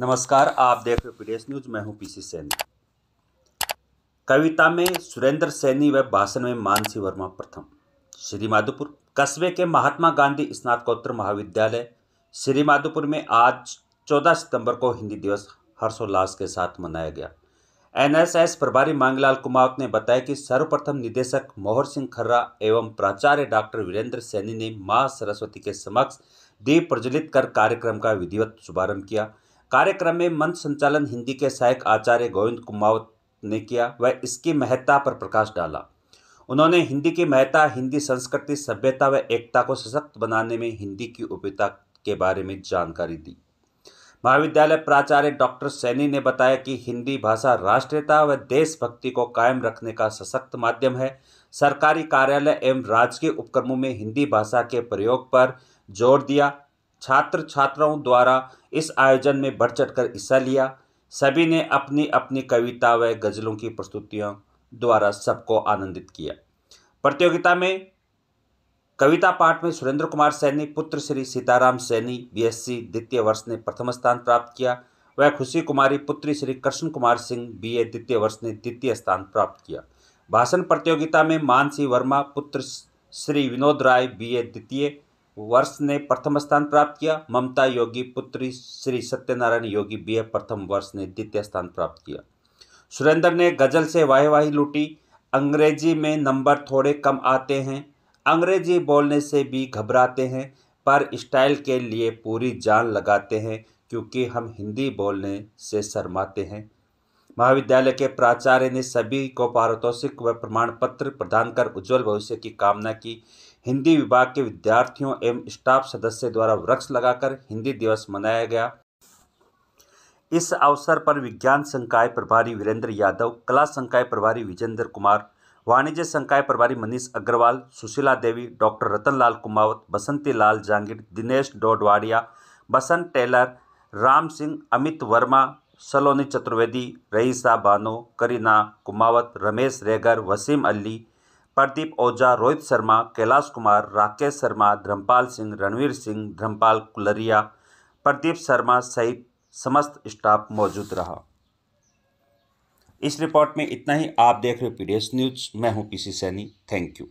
नमस्कार आप देख रहे हो पीडीएस न्यूज मैं हूं पीसी सैनी कविता में सुरेंद्र सैनी व भाषण में मानसी वर्मा प्रथम श्रीमाधोपुर कस्बे के महात्मा गांधी स्नातकोत्तर महाविद्यालय श्रीमाधोपुर में आज 14 सितंबर को हिंदी दिवस हर्षोल्लास के साथ मनाया गया एनएसएस प्रभारी मांगलाल कुमावत ने बताया कि सर्वप्रथम निदेशक मोहर सिंह खर्रा एवं प्राचार्य डॉक्टर वीरेंद्र सैनी ने मां सरस्वती के समक्ष दीप प्रज्वलित कर कार्यक्रम का विधिवत शुभारंभ किया कार्यक्रम में मंच संचालन हिंदी के सहायक आचार्य गोविंद कुमावत ने किया वह इसकी महत्ता पर प्रकाश डाला उन्होंने हिंदी की महत्ता हिंदी संस्कृति सभ्यता व एकता को सशक्त बनाने में हिंदी की उपयोगिता के बारे में जानकारी दी महाविद्यालय प्राचार्य डॉक्टर सैनी ने बताया कि हिंदी भाषा राष्ट्रीयता व देशभक्ति को कायम रखने का सशक्त माध्यम है सरकारी कार्यालय एवं राजकीय उपक्रमों में हिंदी भाषा के प्रयोग पर जोर दिया छात्र छात्राओं द्वारा इस आयोजन में बढ़ चढ़ कर हिस्सा लिया सभी ने अपनी अपनी कविता व गज़लों की प्रस्तुतियों द्वारा सबको आनंदित किया प्रतियोगिता में कविता पाठ में सुरेंद्र कुमार सैनी पुत्र श्री सीताराम सैनी बीएससी द्वितीय वर्ष ने प्रथम स्थान प्राप्त किया वह खुशी कुमारी पुत्री श्री कृष्ण कुमार सिंह बीए द्वितीय वर्ष ने द्वितीय स्थान प्राप्त किया भाषण प्रतियोगिता में मानसी वर्मा पुत्र श्री विनोद राय बीए द्वितीय वर्ष ने प्रथम स्थान प्राप्त किया ममता योगी पुत्री श्री सत्यनारायण योगी बी प्रथम वर्ष ने द्वितीय स्थान प्राप्त किया सुरेंद्र ने गजल से वाहवाही लूटी अंग्रेजी में नंबर थोड़े कम आते हैं अंग्रेजी बोलने से भी घबराते हैं पर स्टाइल के लिए पूरी जान लगाते हैं क्योंकि हम हिंदी बोलने से शर्माते हैं महाविद्यालय के प्राचार्य ने सभी को पारितोषिक व प्रमाण पत्र प्रदान कर उज्जवल भविष्य की कामना की हिंदी विभाग के विद्यार्थियों एवं स्टाफ सदस्य द्वारा वृक्ष लगाकर हिंदी दिवस मनाया गया इस अवसर पर विज्ञान संकाय प्रभारी वीरेंद्र यादव कला संकाय प्रभारी विजेंद्र कुमार वाणिज्य संकाय प्रभारी मनीष अग्रवाल सुशीला देवी डॉक्टर रतनलाल कुमावत बसंती लाल जांगिर दिनेश डोडवाड़िया बसंत टेलर राम सिंह अमित वर्मा सलोनी चतुर्वेदी रईसा बानो करीना कुमावत रमेश रेगर वसीम अली प्रदीप ओझा रोहित शर्मा कैलाश कुमार राकेश शर्मा धर्मपाल सिंह रणवीर सिंह धर्मपाल कुलरिया प्रदीप शर्मा सहित समस्त स्टाफ मौजूद रहा इस रिपोर्ट में इतना ही आप देख रहे हो पी न्यूज मैं हूं पीसी सैनी थैंक यू